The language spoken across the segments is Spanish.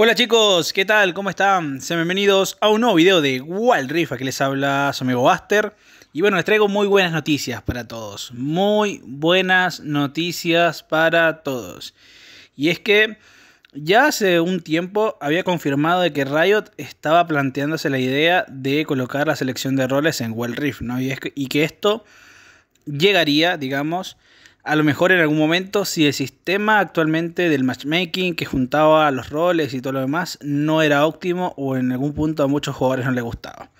Hola chicos, ¿qué tal? ¿Cómo están? Sean bienvenidos a un nuevo video de Wild Rift, que les habla su amigo Buster. Y bueno, les traigo muy buenas noticias para todos. Muy buenas noticias para todos. Y es que ya hace un tiempo había confirmado de que Riot estaba planteándose la idea de colocar la selección de roles en Wild Rift, ¿no? es y que esto llegaría, digamos, a lo mejor en algún momento si el sistema actualmente del matchmaking que juntaba los roles y todo lo demás no era óptimo o en algún punto a muchos jugadores no les gustaba.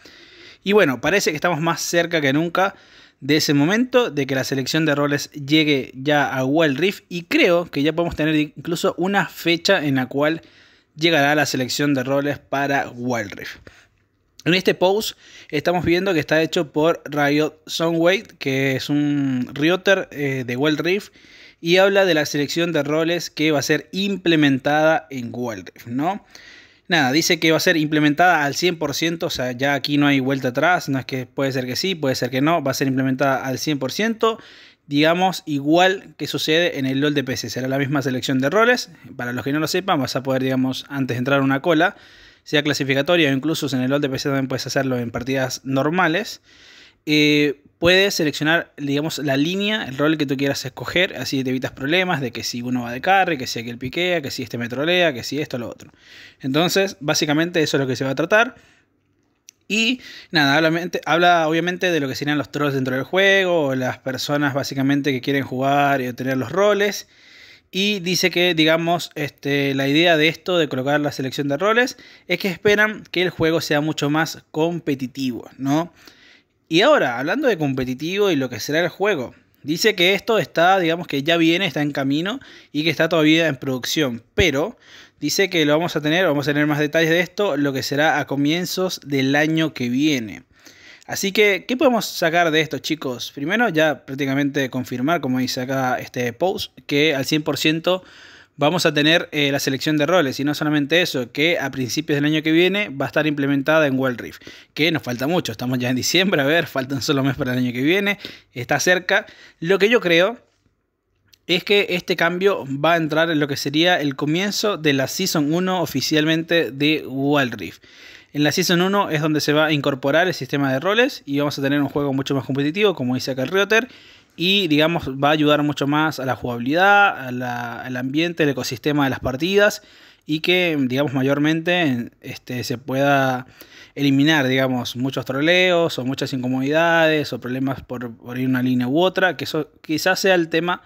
Y bueno, parece que estamos más cerca que nunca de ese momento, de que la selección de roles llegue ya a Wild Rift y creo que ya podemos tener incluso una fecha en la cual llegará la selección de roles para Wild Rift. En este post estamos viendo que está hecho por Riot Soundwave, que es un Rioter eh, de Wild Rift, y habla de la selección de roles que va a ser implementada en Wild Rift, ¿no? Nada, dice que va a ser implementada al 100%, o sea, ya aquí no hay vuelta atrás, no es que puede ser que sí, puede ser que no, va a ser implementada al 100%, digamos, igual que sucede en el LOL de PC, será la misma selección de roles, para los que no lo sepan, vas a poder, digamos, antes de entrar una cola, sea clasificatoria o incluso en el LOL de PC también puedes hacerlo en partidas normales. Eh, puedes seleccionar, digamos, la línea, el rol que tú quieras escoger, así te evitas problemas de que si uno va de carry, que si aquel piquea, que si este me trolea, que si esto, o lo otro. Entonces, básicamente eso es lo que se va a tratar. Y nada, habla, obviamente de lo que serían los trolls dentro del juego, o las personas básicamente que quieren jugar y obtener los roles. Y dice que, digamos, este, la idea de esto, de colocar la selección de roles, es que esperan que el juego sea mucho más competitivo, ¿no? Y ahora, hablando de competitivo y lo que será el juego, dice que esto está, digamos que ya viene, está en camino y que está todavía en producción, pero dice que lo vamos a tener, vamos a tener más detalles de esto, lo que será a comienzos del año que viene. Así que, ¿qué podemos sacar de esto, chicos? Primero, ya prácticamente confirmar, como dice acá este post, que al 100% vamos a tener eh, la selección de roles. Y no solamente eso, que a principios del año que viene va a estar implementada en Wild Rift. Que nos falta mucho, estamos ya en diciembre, a ver, faltan solo mes para el año que viene, está cerca. Lo que yo creo es que este cambio va a entrar en lo que sería el comienzo de la Season 1 oficialmente de Wild Rift. En la Season 1 es donde se va a incorporar el sistema de roles y vamos a tener un juego mucho más competitivo, como dice acá el Reuter, y digamos va a ayudar mucho más a la jugabilidad, al ambiente, al ecosistema de las partidas y que digamos mayormente este, se pueda eliminar digamos muchos troleos o muchas incomodidades o problemas por, ir una línea u otra, que eso quizás sea el tema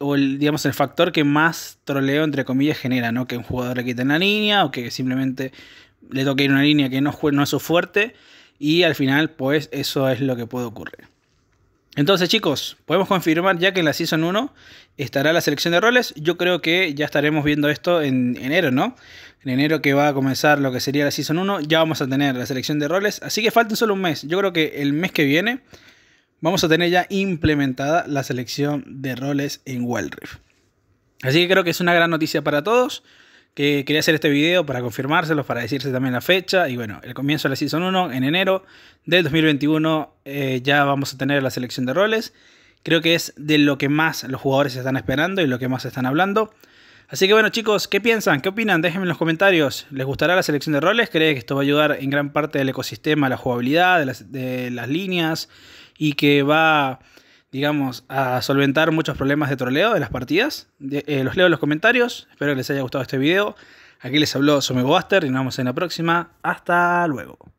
o el, digamos, el factor que más troleo, entre comillas, genera, ¿no? Que un jugador le quita en la línea o que simplemente le toca ir una línea que no, no es su fuerte y al final pues eso es lo que puede ocurrir. Entonces chicos, podemos confirmar ya que en la Season 1 estará la selección de roles. Yo creo que ya estaremos viendo esto en enero, ¿no? En enero que va a comenzar lo que sería la Season 1, ya vamos a tener la selección de roles. Así que falta solo un mes. Yo creo que el mes que viene vamos a tener ya implementada la selección de roles en Wild Así que creo que es una gran noticia para todos que quería hacer este video para confirmárselos, para decirse también la fecha. Y bueno, el comienzo de la Season 1 en enero del 2021 eh, ya vamos a tener la selección de roles. Creo que es de lo que más los jugadores están esperando y lo que más están hablando. Así que bueno chicos, ¿qué piensan? ¿Qué opinan? Déjenme en los comentarios. ¿Les gustará la selección de roles? ¿Creen que esto va a ayudar en gran parte del ecosistema, la jugabilidad, de de las líneas? Y que va digamos, a solventar muchos problemas de troleo de las partidas. Eh, los leo en los comentarios. Espero que les haya gustado este video. Aquí les habló Buster y nos vemos en la próxima. Hasta luego.